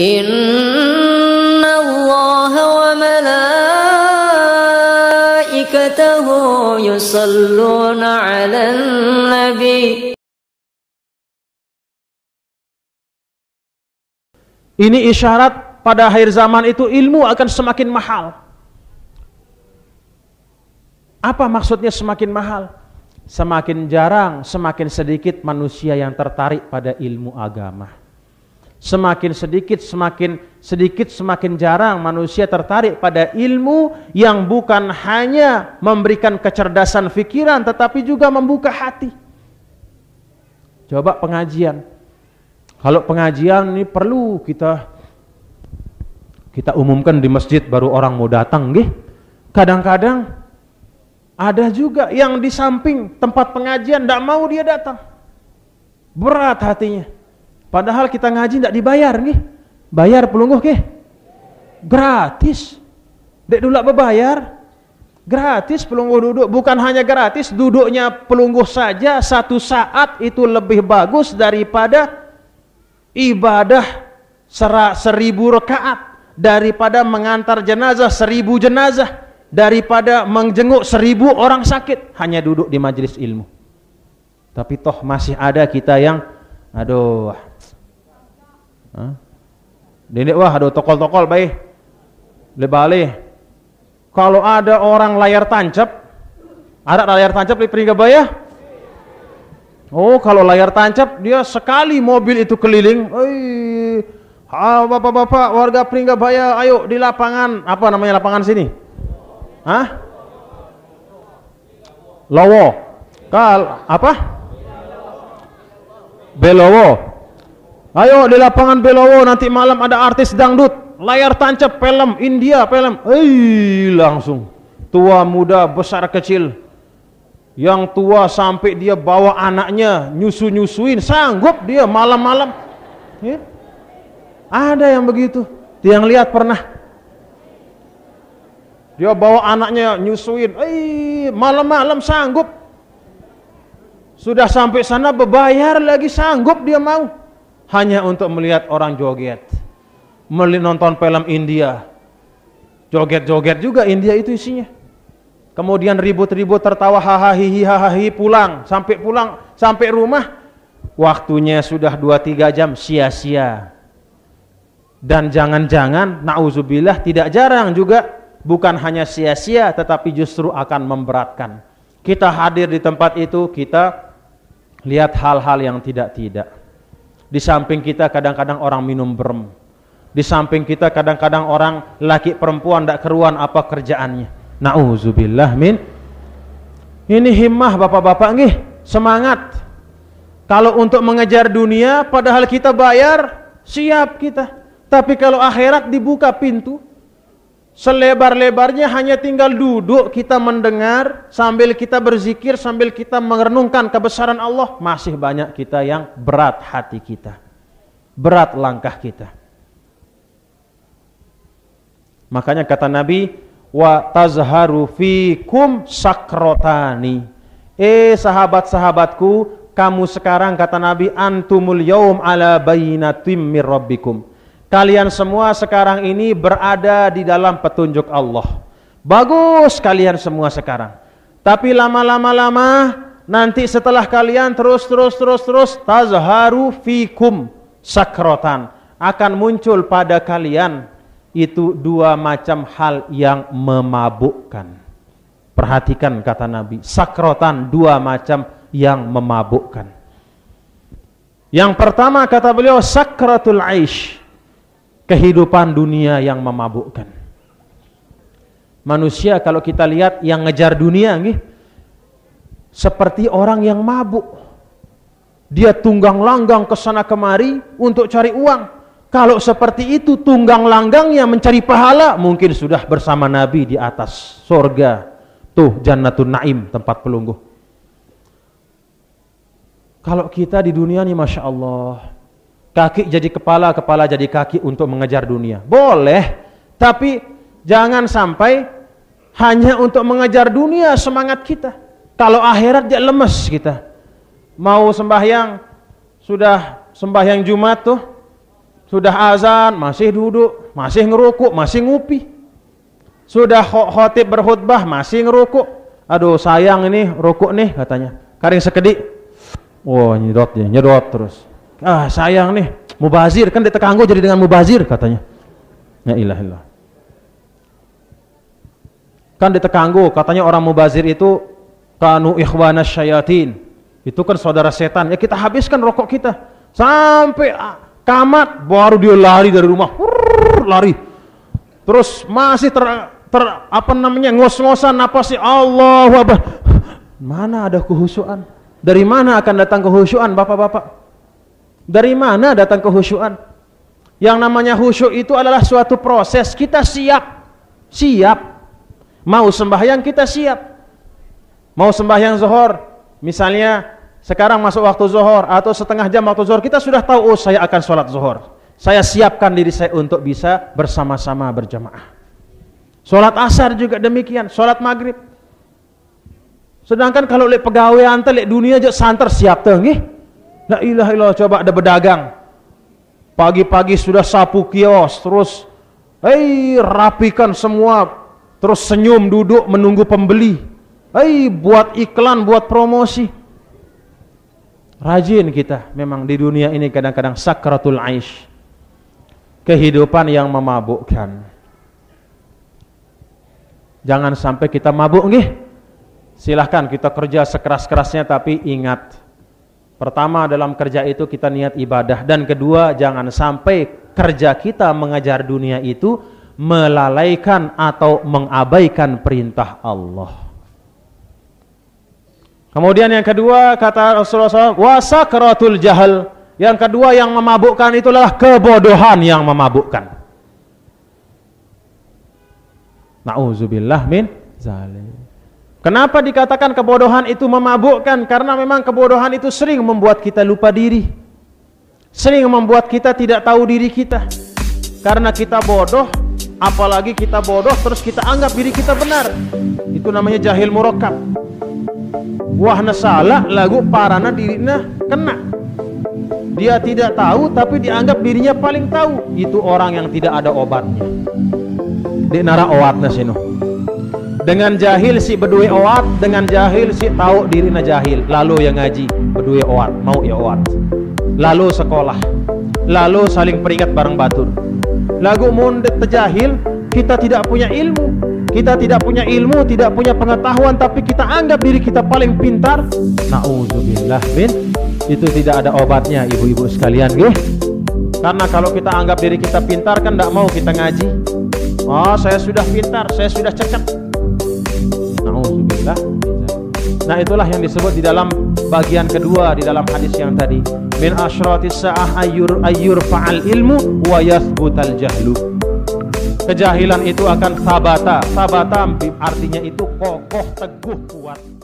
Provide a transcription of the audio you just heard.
إن الله وملائكته يصلون على النبي Ini isyarat pada akhir zaman itu ilmu akan semakin mahal. Apa maksudnya semakin mahal? Semakin jarang, semakin sedikit manusia yang tertarik pada ilmu agama. Semakin sedikit, semakin sedikit, semakin jarang manusia tertarik pada ilmu yang bukan hanya memberikan kecerdasan fikiran, tetapi juga membuka hati. Coba pengajian. Kalau pengajian ini perlu kita kita umumkan di masjid baru orang mau datang, gih. Kadang-kadang ada juga yang di samping tempat pengajian tidak mau dia datang. Berat hatinya Padahal kita ngaji tidak dibayar nih. Bayar pelungguh ke? Gratis. Dek dulu bayar? Gratis pelungguh duduk. Bukan hanya gratis, duduknya pelungguh saja satu saat itu lebih bagus daripada ibadah serak seribu rekaat. Daripada mengantar jenazah seribu jenazah. Daripada menjenguk seribu orang sakit. Hanya duduk di majelis ilmu. Tapi toh masih ada kita yang aduh Hah? wah aduh tokol-tokol baik. Lebali. Kalau ada orang layar tancap, ada layar tancap di peringkat bayar. Ya? Oh, kalau layar tancap dia sekali mobil itu keliling, eh bapak-bapak warga Pringgabaya, ya, ayo di lapangan apa namanya lapangan sini? Hah? Lowo. Kal apa? Belowo. Ayo di lapangan Belowo nanti malam ada artis dangdut, layar tancap film India film. hei langsung tua muda besar kecil yang tua sampai dia bawa anaknya nyusu nyusuin sanggup dia malam-malam ya. ada yang begitu tiang yang lihat pernah dia bawa anaknya nyusuin hei malam-malam sanggup sudah sampai sana berbayar lagi sanggup dia mau hanya untuk melihat orang joget. melihat nonton film India. Joget-joget juga India itu isinya. Kemudian ribut-ribut tertawa hahaha hahaha pulang sampai pulang sampai rumah waktunya sudah 2-3 jam sia-sia. Dan jangan-jangan nauzubillah tidak jarang juga bukan hanya sia-sia tetapi justru akan memberatkan. Kita hadir di tempat itu kita lihat hal-hal yang tidak-tidak. Di samping kita kadang-kadang orang minum berem. Di samping kita kadang-kadang orang laki perempuan tidak keruan apa kerjaannya. Nauzubillah min. Ini himmah bapak-bapak nih, semangat. Kalau untuk mengejar dunia padahal kita bayar, siap kita. Tapi kalau akhirat dibuka pintu, Selebar-lebarnya hanya tinggal duduk kita mendengar sambil kita berzikir sambil kita merenungkan kebesaran Allah masih banyak kita yang berat hati kita. Berat langkah kita. Makanya kata Nabi wa tazharu fikum sakrotani. Eh sahabat-sahabatku, kamu sekarang kata Nabi antumul yaum ala bayinatim mir Kalian semua sekarang ini berada di dalam petunjuk Allah. Bagus kalian semua sekarang. Tapi lama-lama lama nanti setelah kalian terus terus terus terus tazharu fikum sakrotan akan muncul pada kalian itu dua macam hal yang memabukkan. Perhatikan kata Nabi, sakrotan dua macam yang memabukkan. Yang pertama kata beliau sakratul aish kehidupan dunia yang memabukkan. Manusia kalau kita lihat yang ngejar dunia nih, seperti orang yang mabuk. Dia tunggang langgang ke sana kemari untuk cari uang. Kalau seperti itu tunggang langgangnya mencari pahala, mungkin sudah bersama Nabi di atas sorga Tuh Jannatun Naim tempat pelungguh Kalau kita di dunia ini Masya Allah kaki jadi kepala, kepala jadi kaki untuk mengejar dunia. Boleh, tapi jangan sampai hanya untuk mengejar dunia semangat kita. Kalau akhirat dia lemes kita. Mau sembahyang sudah sembahyang Jumat tuh sudah azan masih duduk, masih ngerukuk, masih ngupi. Sudah khotib berkhutbah masih ngerukuk. Aduh sayang ini rukuk nih katanya. Karing sekedik. Wah, wow, nyedot dia, nyedot terus ah sayang nih mubazir kan dia tekanggo jadi dengan mubazir katanya ya ilah ilah kan dia tekanggo katanya orang mubazir itu kanu ikhwana syayatin itu kan saudara setan ya kita habiskan rokok kita sampai ah, kamat baru dia lari dari rumah Hurr, lari terus masih ter, ter apa namanya ngos-ngosan apa sih Allah wabah mana ada kehusuan dari mana akan datang kehusuan bapak-bapak dari mana datang kehusuan? Yang namanya khusyuk itu adalah suatu proses. Kita siap, siap. Mau sembahyang kita siap. Mau sembahyang zuhur, misalnya sekarang masuk waktu zuhur atau setengah jam waktu zuhur, kita sudah tahu, oh saya akan sholat zuhur. Saya siapkan diri saya untuk bisa bersama-sama berjamaah. Sholat asar juga demikian, sholat maghrib. Sedangkan kalau lek pegawai antar lek dunia aja santer siap tengih. La ilaha illallah coba ada berdagang. Pagi-pagi sudah sapu kios, terus hei rapikan semua, terus senyum duduk menunggu pembeli. Hei buat iklan, buat promosi. Rajin kita memang di dunia ini kadang-kadang sakratul aish. Kehidupan yang memabukkan. Jangan sampai kita mabuk nggih. Silahkan kita kerja sekeras-kerasnya tapi ingat Pertama dalam kerja itu kita niat ibadah dan kedua jangan sampai kerja kita mengajar dunia itu melalaikan atau mengabaikan perintah Allah. Kemudian yang kedua kata Rasulullah SAW, wasakratul jahal. Yang kedua yang memabukkan itulah kebodohan yang memabukkan. Nauzubillah min zalim. Kenapa dikatakan kebodohan itu memabukkan? Karena memang kebodohan itu sering membuat kita lupa diri. Sering membuat kita tidak tahu diri kita. Karena kita bodoh, apalagi kita bodoh terus kita anggap diri kita benar. Itu namanya jahil murokab. Wah salah lagu parana dirinya kena. Dia tidak tahu tapi dianggap dirinya paling tahu. Itu orang yang tidak ada obatnya. Di nara oatna sinu. Dengan jahil si berdua oat, dengan jahil si tahu diri na jahil. Lalu yang ngaji, berdua oat, mau ya oat. Lalu sekolah, lalu saling peringat bareng batur. Lagu mundet tejahil, kita tidak punya ilmu. Kita tidak punya ilmu, tidak punya pengetahuan, tapi kita anggap diri kita paling pintar. Nauzubillah bin, itu tidak ada obatnya ibu-ibu sekalian, gih. Karena kalau kita anggap diri kita pintar kan tidak mau kita ngaji. Oh, saya sudah pintar, saya sudah cekap. Nauzubillah. Nah, itulah yang disebut di dalam bagian kedua di dalam hadis yang tadi. Min asyratis sa'ah ayur ayyur fa'al ilmu wa yathbutal jahlu. Kejahilan itu akan sabata. Sabata artinya itu kokoh, teguh, kuat.